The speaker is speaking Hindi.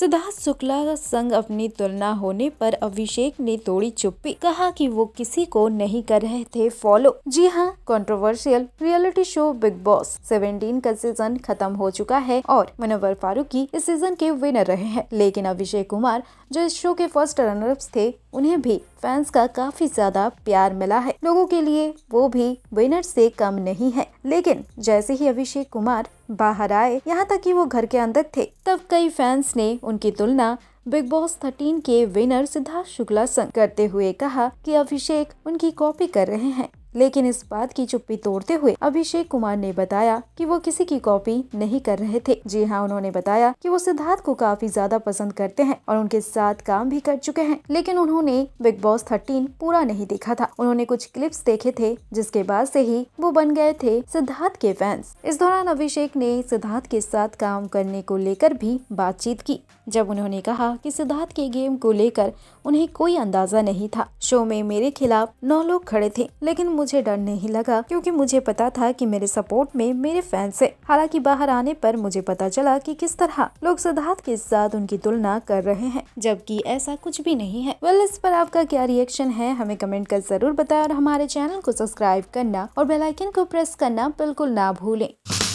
सिद्धार्थ शुक्ला संग अपनी तुलना होने पर अभिषेक ने तोड़ी चुप्पी कहा कि वो किसी को नहीं कर रहे थे फॉलो जी हाँ controversial reality show Bigg Boss 17 का सीजन खत्म हो चुका है और मनोवर फारूकी इस सीजन के विनर रहे हैं लेकिन अभिषेक कुमार जो इस शो के फर्स्ट रनर थे उन्हें भी फैंस का काफी ज्यादा प्यार मिला है लोगों के लिए वो भी विनर से कम नहीं है लेकिन जैसे ही अभिषेक कुमार बाहर आए यहाँ तक कि वो घर के अंदर थे तब कई फैंस ने उनकी तुलना बिग बॉस 13 के विनर सिद्धार्थ शुक्ला संग करते हुए कहा कि अभिषेक उनकी कॉपी कर रहे हैं लेकिन इस बात की चुप्पी तोड़ते हुए अभिषेक कुमार ने बताया कि वो किसी की कॉपी नहीं कर रहे थे जी हाँ उन्होंने बताया कि वो सिद्धार्थ को काफी ज्यादा पसंद करते हैं और उनके साथ काम भी कर चुके हैं लेकिन उन्होंने बिग बॉस थर्टीन पूरा नहीं देखा था उन्होंने कुछ क्लिप्स देखे थे जिसके बाद से ही वो बन गए थे सिद्धार्थ के फैंस इस दौरान अभिषेक ने सिद्धार्थ के साथ काम करने को लेकर भी बातचीत की जब उन्होंने कहा कि सिद्धार्थ के गेम को लेकर उन्हें कोई अंदाजा नहीं था शो में मेरे खिलाफ नौ लोग खड़े थे लेकिन मुझे डर नहीं लगा क्योंकि मुझे पता था कि मेरे सपोर्ट में मेरे फैंस हैं। हालांकि बाहर आने पर मुझे पता चला कि किस तरह लोग सिद्धार्थ के साथ उनकी तुलना कर रहे हैं जबकि ऐसा कुछ भी नहीं है वेल इस पर आपका क्या रिएक्शन है हमें कमेंट कर जरूर बताए और हमारे चैनल को सब्सक्राइब करना और बेलाइकन को प्रेस करना बिल्कुल ना भूले